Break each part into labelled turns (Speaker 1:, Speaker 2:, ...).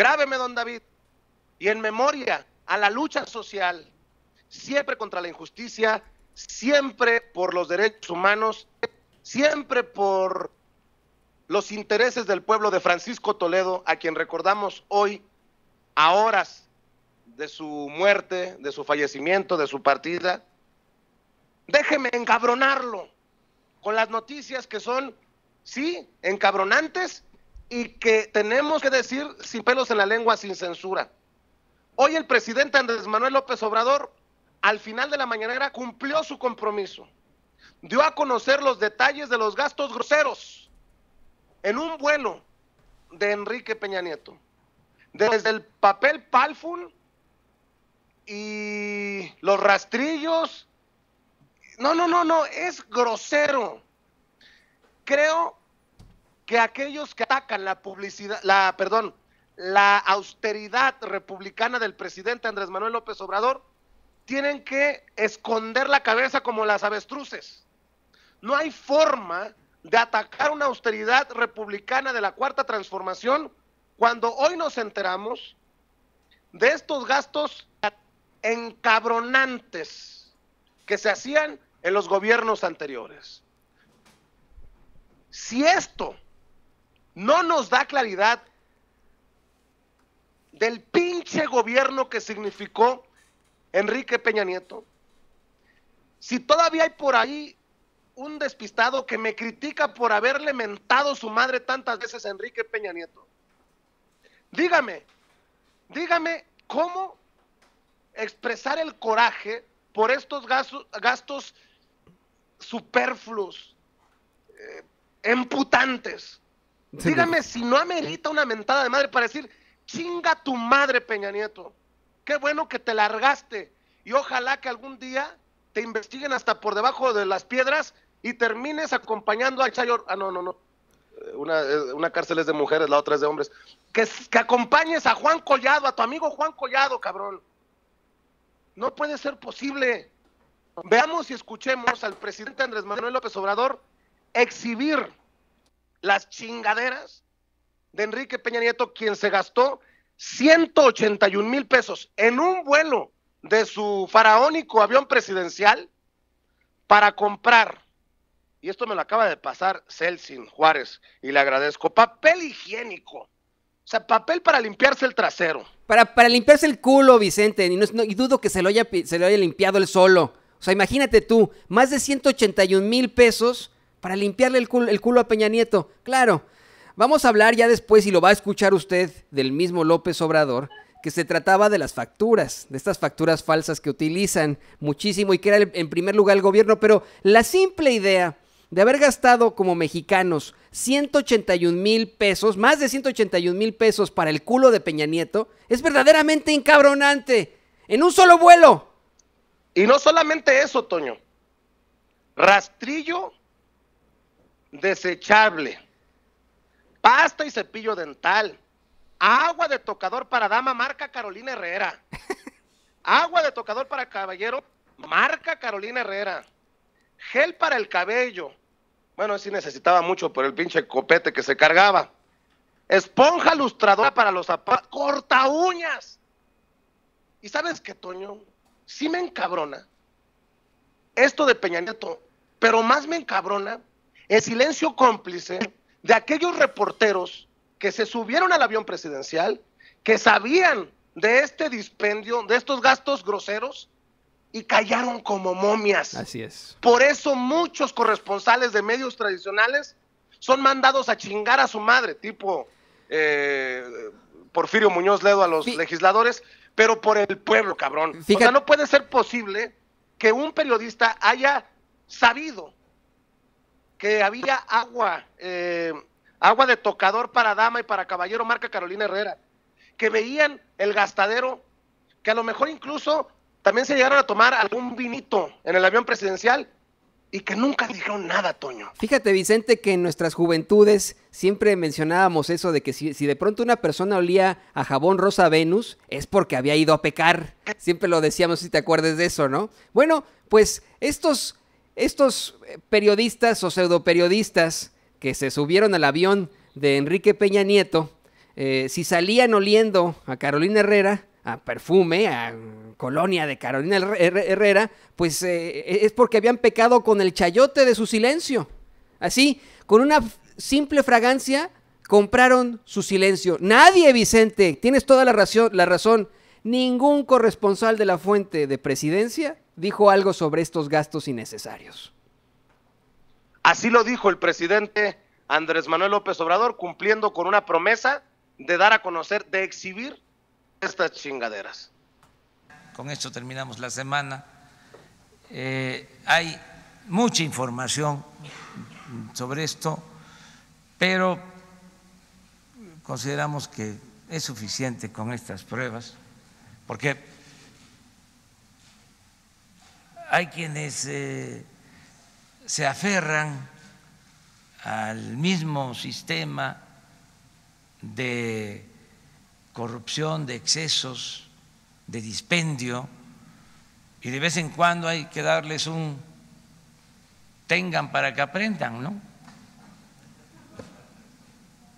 Speaker 1: Grábeme, don David. Y en memoria a la lucha social, siempre contra la injusticia, siempre por los derechos humanos, siempre por los intereses del pueblo de Francisco Toledo, a quien recordamos hoy a horas de su muerte, de su fallecimiento, de su partida. Déjeme encabronarlo con las noticias que son, sí, encabronantes, y que tenemos que decir sin pelos en la lengua, sin censura. Hoy el presidente Andrés Manuel López Obrador, al final de la mañanera, cumplió su compromiso. Dio a conocer los detalles de los gastos groseros en un vuelo de Enrique Peña Nieto. Desde el papel Palfun y los rastrillos. No, no, no, no, es grosero. Creo que aquellos que atacan la publicidad, la, perdón, la austeridad republicana del presidente Andrés Manuel López Obrador, tienen que esconder la cabeza como las avestruces. No hay forma de atacar una austeridad republicana de la cuarta transformación cuando hoy nos enteramos de estos gastos encabronantes que se hacían en los gobiernos anteriores. Si esto no nos da claridad del pinche gobierno que significó Enrique Peña Nieto. Si todavía hay por ahí un despistado que me critica por haber lamentado su madre tantas veces a Enrique Peña Nieto, dígame, dígame cómo expresar el coraje por estos gastos, superfluos, eh, emputantes. Dígame si no amerita una mentada de madre para decir, chinga tu madre, Peña Nieto. Qué bueno que te largaste. Y ojalá que algún día te investiguen hasta por debajo de las piedras y termines acompañando al Chayor. Ah, no, no, no. Eh, una, eh, una cárcel es de mujeres, la otra es de hombres. Que, que acompañes a Juan Collado, a tu amigo Juan Collado, cabrón. No puede ser posible. Veamos y escuchemos al presidente Andrés Manuel López Obrador exhibir las chingaderas de Enrique Peña Nieto, quien se gastó 181 mil pesos en un vuelo de su faraónico avión presidencial para comprar, y esto me lo acaba de pasar Celsin Juárez, y le agradezco, papel higiénico. O
Speaker 2: sea, papel para limpiarse el trasero. Para, para limpiarse el culo, Vicente. Y, no, dudo que se lo, haya, se lo haya limpiado él solo. O sea, imagínate tú, más de 181 mil pesos para limpiarle el culo, a Peña Nieto. Claro, vamos a hablar ya después y lo va a escuchar usted del mismo López Obrador que se trataba de las facturas, de estas facturas falsas que utilizan muchísimo y que era en primer lugar el gobierno, pero la simple idea de haber gastado como mexicanos 181 mil pesos, más de 181 mil pesos para el culo de Peña Nieto, es verdaderamente encabronante, en un solo vuelo. Y no solamente eso, Toño. Rastrillo
Speaker 1: desechable, pasta y cepillo dental, agua de tocador para dama marca Carolina Herrera, agua de tocador para caballero marca Carolina Herrera, gel para el cabello, bueno, sí necesitaba mucho por el pinche copete que se cargaba, esponja lustradora para los zapatos, corta uñas. ¿Y sabes qué, Toño? Sí me encabrona esto de Peña pero más me encabrona el silencio cómplice de aquellos reporteros que se subieron al avión presidencial, que sabían de este dispendio, de estos gastos groseros, y callaron como momias. Así es. Por eso muchos corresponsales de medios tradicionales son mandados a chingar a su madre, tipo eh, Porfirio Muñoz Ledo a los legisladores, pero por el pueblo, cabrón. O sea, no puede ser posible que un periodista haya sabido que había agua, eh, agua de tocador para dama y para caballero, marca Carolina Herrera, que veían el gastadero, que a lo mejor incluso también se llegaron a tomar algún vinito en el avión presidencial
Speaker 2: y que nunca dijeron nada, Toño. Fíjate, Vicente, que en nuestras juventudes siempre mencionábamos eso de que si, si, de pronto una persona olía a jabón rosa Venus, es porque había ido a pecar. Siempre lo decíamos, si te acuerdas de eso, ¿no? Bueno, pues estos estos eh, periodistas o pseudoperiodistas que se subieron al avión de Enrique Peña Nieto, eh, si salían oliendo a Carolina Herrera, a perfume, a colonia de Carolina Herrera, pues eh, es porque habían pecado con el chayote de su silencio. Así, con una simple fragancia, compraron su silencio. Nadie, Vicente, tienes toda la razón, la razón. Ningún corresponsal de la fuente de presidencia dijo algo sobre estos gastos innecesarios. Así
Speaker 1: lo dijo el presidente Andrés Manuel López Obrador, cumpliendo con una promesa de dar a conocer, de exhibir estas chingaderas.
Speaker 3: Con esto terminamos la semana. Eh, hay mucha información sobre esto, pero consideramos que es suficiente con estas pruebas, porque hay quienes eh, se aferran al mismo sistema de corrupción, de excesos, de dispendio, y de vez en cuando hay que darles un tengan para que aprendan, ¿no?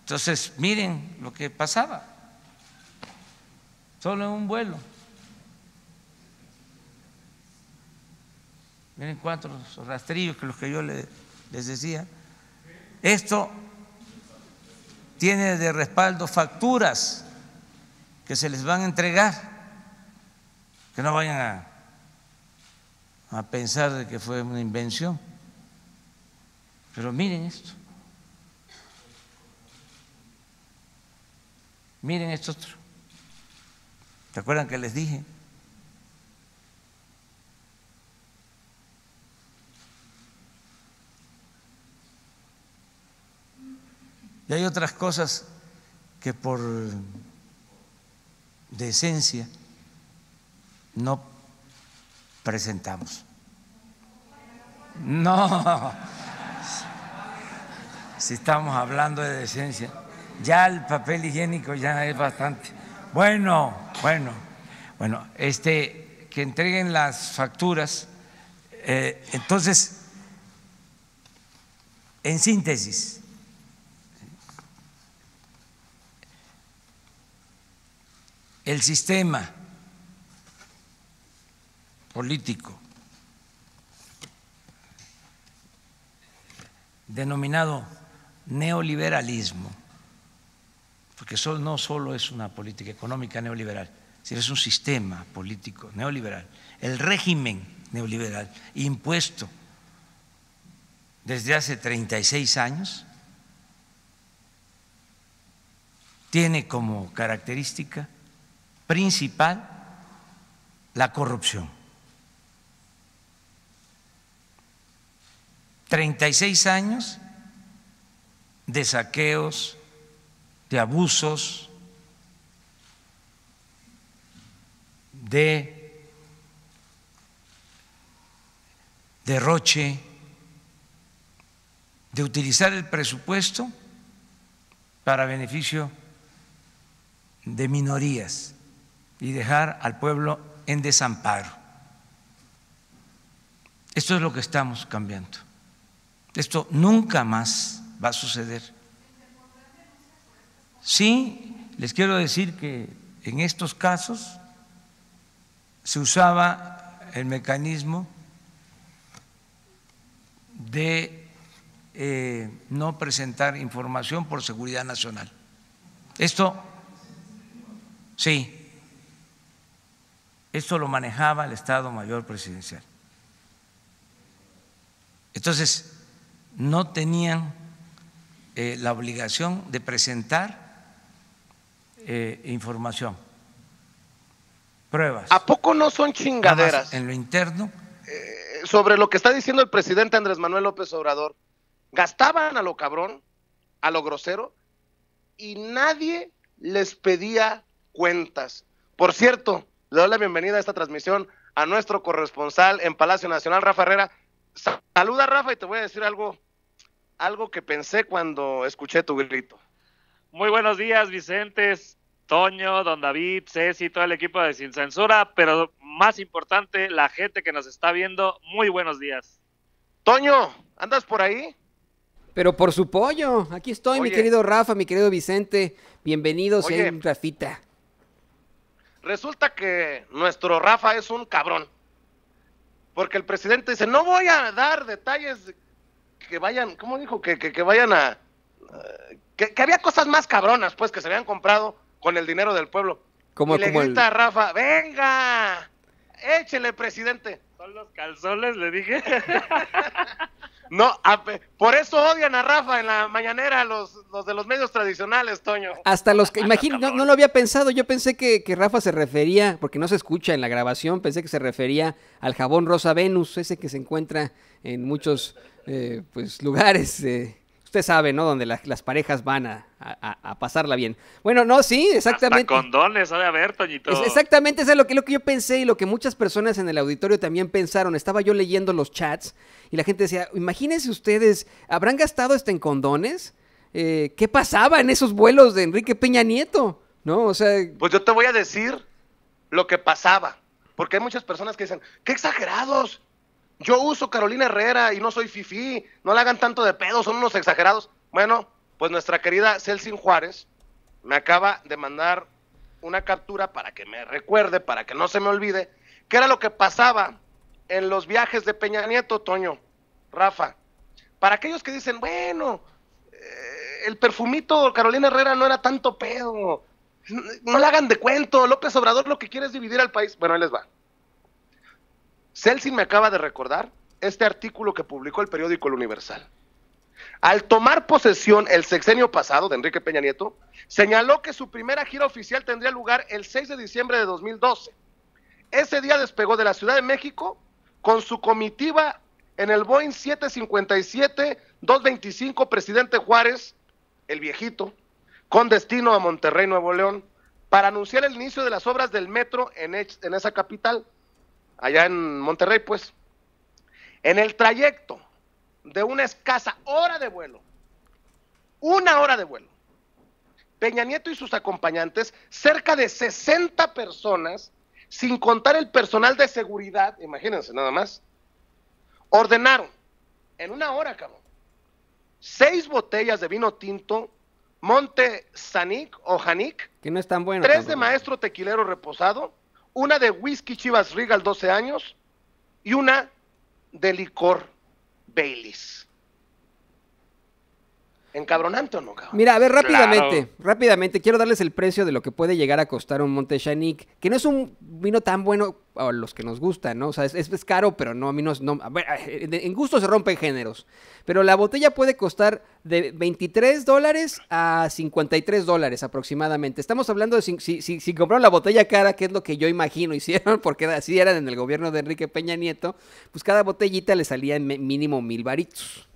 Speaker 3: Entonces, miren lo que pasaba, solo en un vuelo. Miren cuatro rastrillos que los que yo les decía. Esto tiene de respaldo facturas que se les van a entregar, que no vayan a, pensar que fue una invención. Pero miren esto. Miren esto otro. ¿Se acuerdan que les dije? Y hay otras cosas que por decencia no presentamos. No, si estamos hablando de decencia, ya el papel higiénico ya es bastante. Bueno, bueno, bueno, este, que entreguen las facturas. Eh, entonces, en síntesis, el sistema político denominado neoliberalismo, porque no solo es una política económica neoliberal, sino es un sistema político neoliberal, el régimen neoliberal impuesto desde hace 36 años tiene como característica principal la corrupción. 36 años de saqueos, de abusos, de derroche, de utilizar el presupuesto para beneficio de minorías y dejar al pueblo en desamparo. Esto es lo que estamos cambiando. Esto nunca más va a suceder. Sí, les quiero decir que en estos casos se usaba el mecanismo de eh, no presentar información por seguridad nacional. Esto, sí, eso lo manejaba el Estado Mayor Presidencial. Entonces, no tenían eh, la obligación de presentar
Speaker 1: eh, información, pruebas. ¿A poco no son chingaderas? En lo interno. Eh, sobre lo que está diciendo el presidente Andrés Manuel López Obrador, gastaban a lo cabrón, a lo grosero, y nadie les pedía cuentas. Por cierto, le doy la bienvenida a esta transmisión a nuestro corresponsal en Palacio Nacional, Rafa Herrera. Saluda, Rafa, y te voy a decir algo, algo que pensé cuando escuché tu grito. Muy buenos días, Vicentes,
Speaker 4: Toño, Don David, Ceci, todo el equipo de Sin Censura, pero más importante, la gente que nos está viendo, muy buenos días. Toño, ¿andas por ahí?
Speaker 2: Pero por su pollo, aquí estoy, mi querido Rafa, mi querido Vicente, bienvenidos, Rafita.
Speaker 1: Resulta que nuestro Rafa es un cabrón. Porque el presidente dice, no voy a dar detalles que vayan, ¿cómo dijo? Que, que, vayan a... Eh, que, había cosas más cabronas, pues, que se habían comprado con el dinero del pueblo. Como, y le grita a Rafa, venga, échele, presidente son los calzones, le dije. No, por eso odian a Rafa en la mañanera los, de los medios tradicionales, Toño. Hasta los que, imagino, no,
Speaker 2: no, lo había pensado, yo pensé que, que, Rafa se refería, porque no se escucha en la grabación, pensé que se refería al jabón Rosa Venus, ese que se encuentra en muchos eh, pues, lugares eh, usted sabe, ¿no? Donde las parejas van a, pasarla bien. Bueno, no, sí, exactamente. Hasta condones,
Speaker 4: a ver, Toñito. exactamente,
Speaker 2: eso es lo que, lo que yo pensé y lo que muchas personas en el auditorio también pensaron. Estaba yo leyendo los chats y la gente decía, imagínense ustedes, ¿habrán gastado esto en condones? Eh, ¿Qué pasaba en esos vuelos de Enrique Peña Nieto? ¿No? O sea...
Speaker 1: Pues yo te voy a decir lo que pasaba. Porque hay muchas personas que dicen, ¡qué exagerados! Yo uso Carolina Herrera y no soy fifí, no le hagan tanto de pedo, son unos exagerados. Bueno, pues nuestra querida Celsin Juárez me acaba de mandar una captura para que me recuerde, para que no se me olvide, qué era lo que pasaba en los viajes de Peña Nieto, Toño, Rafa. Para aquellos que dicen, bueno, eh, el perfumito Carolina Herrera no era tanto pedo, no le hagan de cuento, López Obrador lo que quiere es dividir al país. Bueno, ahí les va. Celsin me acaba de recordar este artículo que publicó el periódico El Universal. Al tomar posesión el sexenio pasado de Enrique Peña Nieto, señaló que su primera gira oficial tendría lugar el 6 de diciembre de 2012. Ese día despegó de la Ciudad de México con su comitiva en el Boeing 757-225 Presidente Juárez, el viejito, con destino a Monterrey, Nuevo León, para anunciar el inicio de las obras del metro en, en esa capital allá en Monterrey, pues. En el trayecto de una escasa hora de vuelo, una hora de vuelo, Peña Nieto y sus acompañantes, cerca de 60 personas, sin contar el personal de seguridad, imagínense nada más, ordenaron en una hora, cabrón, seis botellas de vino tinto Monte Sanic o Janic,
Speaker 2: que no es Tres de
Speaker 1: maestro tequilero reposado, una de whisky Chivas Regal 12 años y una de licor Baileys encabronante o no, cabrón?
Speaker 2: Mira, a ver, rápidamente, rápidamente, quiero darles el precio de lo que puede llegar a costar un Monte que no es un vino tan bueno a los que nos gusta, ¿no? O sea, es, caro, pero no, a mí no, en gusto se rompen géneros. Pero la botella puede costar de 23 dólares a 53 dólares aproximadamente. Estamos hablando de si, compraron la botella cara, que es lo que yo imagino hicieron, porque así eran en el gobierno de Enrique Peña Nieto, pues cada botellita le salía mínimo mil varitos.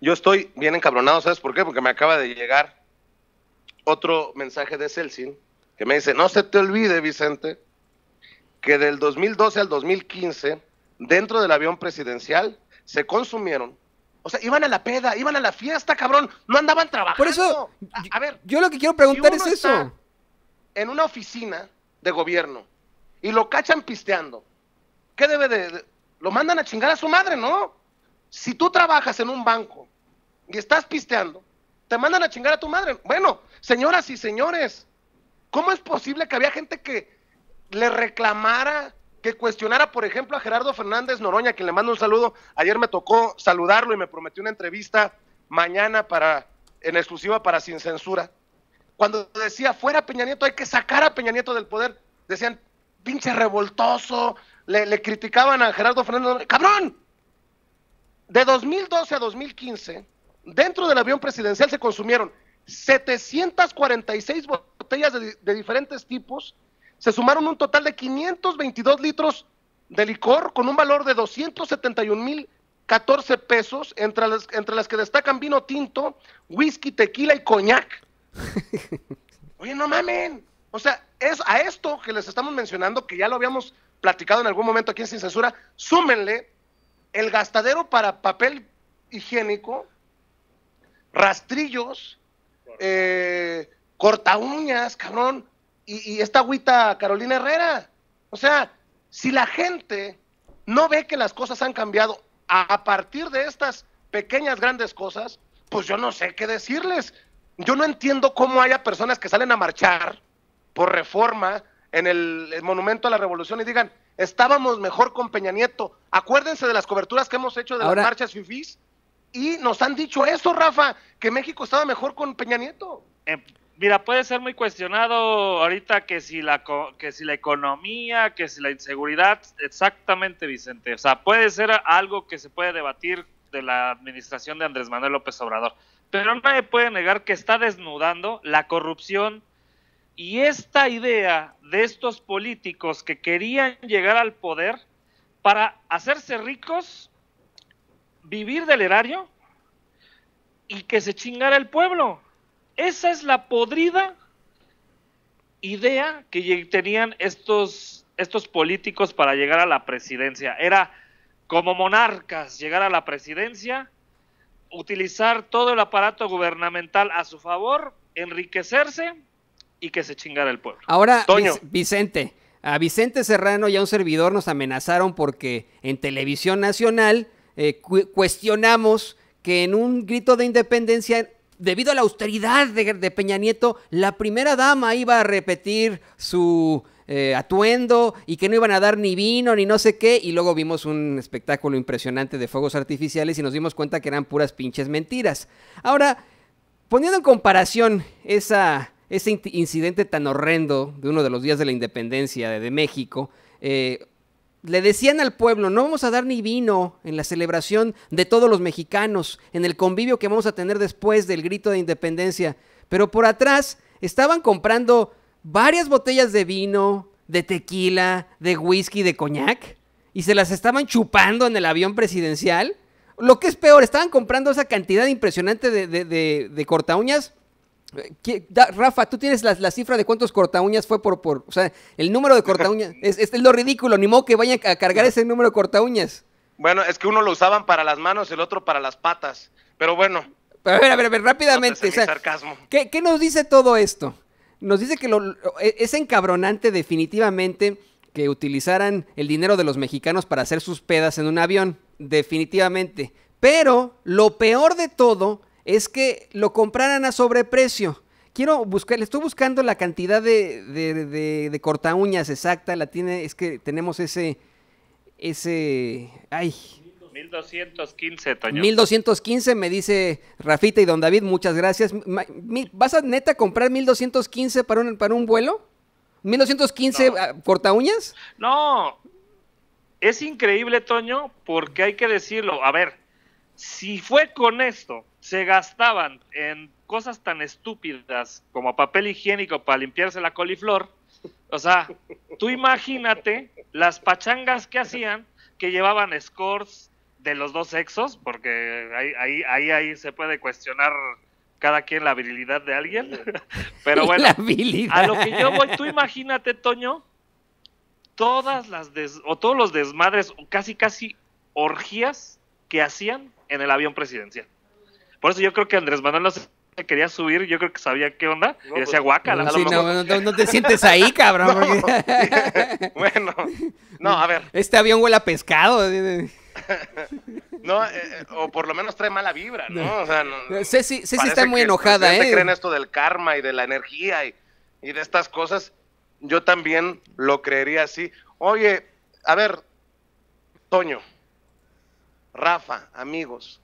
Speaker 1: Yo estoy bien encabronado, ¿sabes por qué? Porque me acaba de llegar otro mensaje de Celsin que me dice, no se te olvide, Vicente, que del 2012 al 2015, dentro del avión presidencial, se consumieron o sea, iban a la peda, iban a la fiesta, cabrón. No andaban trabajando. Por eso, a, ver. Yo lo que quiero preguntar es eso. en una oficina de gobierno y lo cachan pisteando. ¿Qué debe de, Lo mandan a chingar a su madre, ¿no? Si tú trabajas en un banco y estás pisteando, te mandan a chingar a tu madre. Bueno, señoras y señores, ¿cómo es posible que había gente que le reclamara, que cuestionara, por ejemplo, a Gerardo Fernández Noroña, quien le mando un saludo? Ayer me tocó saludarlo y me prometió una entrevista mañana para en exclusiva para Sin Censura. Cuando decía, fuera Peña Nieto, hay que sacar a Peña Nieto del poder, decían, pinche revoltoso, le, le criticaban a Gerardo Fernández, cabrón, de 2012 a 2015, dentro del avión presidencial se consumieron 746 botellas de, diferentes tipos, se sumaron un total de 522 litros de licor con un valor de 271 mil 14 pesos, entre las, entre las que destacan vino tinto, whisky, tequila y coñac. Oye, no mamen. O sea, es a esto que les estamos mencionando, que ya lo habíamos platicado en algún momento aquí en Sin Censura, súmenle el gastadero para papel higiénico, rastrillos, eh, corta uñas, cabrón, y, esta agüita Carolina Herrera. O sea, si la gente no ve que las cosas han cambiado a partir de estas pequeñas grandes cosas, pues yo no sé qué decirles. Yo no entiendo cómo haya personas que salen a marchar por reforma en el, Monumento a la Revolución y digan, estábamos mejor con Peña Nieto. Acuérdense de las coberturas que hemos hecho de las marchas fifís y nos han dicho eso, Rafa, que México estaba mejor con Peña Nieto. Eh,
Speaker 4: mira, puede ser muy cuestionado ahorita que si la que si la economía, que si la inseguridad, exactamente, Vicente. O sea, puede ser algo que se puede debatir de la administración de Andrés Manuel López Obrador. Pero nadie puede negar que está desnudando la corrupción, y esta idea de estos políticos que querían llegar al poder para hacerse ricos, vivir del erario y que se chingara el pueblo. Esa es la podrida idea que tenían estos, estos políticos para llegar a la presidencia. Era como monarcas llegar a la presidencia, utilizar todo el aparato gubernamental a su favor, enriquecerse y que se chingara el pueblo. Ahora,
Speaker 2: Vicente, a Vicente Serrano y a un servidor nos amenazaron porque en televisión nacional eh, cuestionamos que en un grito de independencia, debido a la austeridad de, Peña Nieto, la primera dama iba a repetir su eh, atuendo y que no iban a dar ni vino ni no sé qué. Y luego vimos un espectáculo impresionante de fuegos artificiales y nos dimos cuenta que eran puras pinches mentiras. Ahora, poniendo en comparación esa ese incidente tan horrendo de uno de los días de la independencia de, México, eh, le decían al pueblo, no vamos a dar ni vino en la celebración de todos los mexicanos, en el convivio que vamos a tener después del grito de independencia. Pero por atrás estaban comprando varias botellas de vino, de tequila, de whisky, de coñac, y se las estaban chupando en el avión presidencial. Lo que es peor, estaban comprando esa cantidad impresionante de, de cortaúñas Rafa, tú tienes la, cifra de cuántos cortaúñas fue por, por. O sea, el número de cortaúñas... es, lo ridículo, ni modo que vayan a cargar ese número de cortaúñas.
Speaker 1: Bueno, es que uno lo usaban para las manos, el otro para las patas. Pero bueno. a ver, a ver, a ver rápidamente. Pues, sarcasmo.
Speaker 2: ¿qué, ¿Qué nos dice todo esto? Nos dice que lo, e, es encabronante, definitivamente, que utilizaran el dinero de los mexicanos para hacer sus pedas en un avión. Definitivamente. Pero lo peor de todo es que lo compraran a sobreprecio. Quiero buscar, le estoy buscando la cantidad de, de, corta uñas exacta, la tiene, es que tenemos ese, ese, ay.
Speaker 4: 1215,
Speaker 2: Toño. 1215, me dice Rafita y don David, muchas gracias. ¿Vas a neta comprar 1215 para un, para un vuelo? ¿1215 cortaúñas? corta uñas?
Speaker 4: No, es increíble, Toño, porque hay que decirlo. A ver, si fue con esto se gastaban en cosas tan estúpidas como papel higiénico para limpiarse la coliflor. O sea, tú imagínate las pachangas que hacían que llevaban scores de los dos sexos, porque ahí, ahí, ahí, se puede cuestionar cada quien la habilidad de alguien. Pero bueno, a lo que yo voy, tú imagínate, Toño, todas las o todos los desmadres, casi casi orgías que hacían en el avión presidencial. Por eso yo creo que Andrés Manuel no se quería subir, yo creo que sabía qué onda, y decía pues, guácala. No, sí, no, te sientes ahí, cabrón.
Speaker 2: bueno, no, a ver. Este avión huele a pescado.
Speaker 1: no, eh, o por lo menos trae mala vibra, ¿no? O sea, está muy enojada, ¿eh? creen esto del karma y de la energía y de estas cosas. Yo también lo creería así. Oye, a ver, Toño, Rafa, amigos,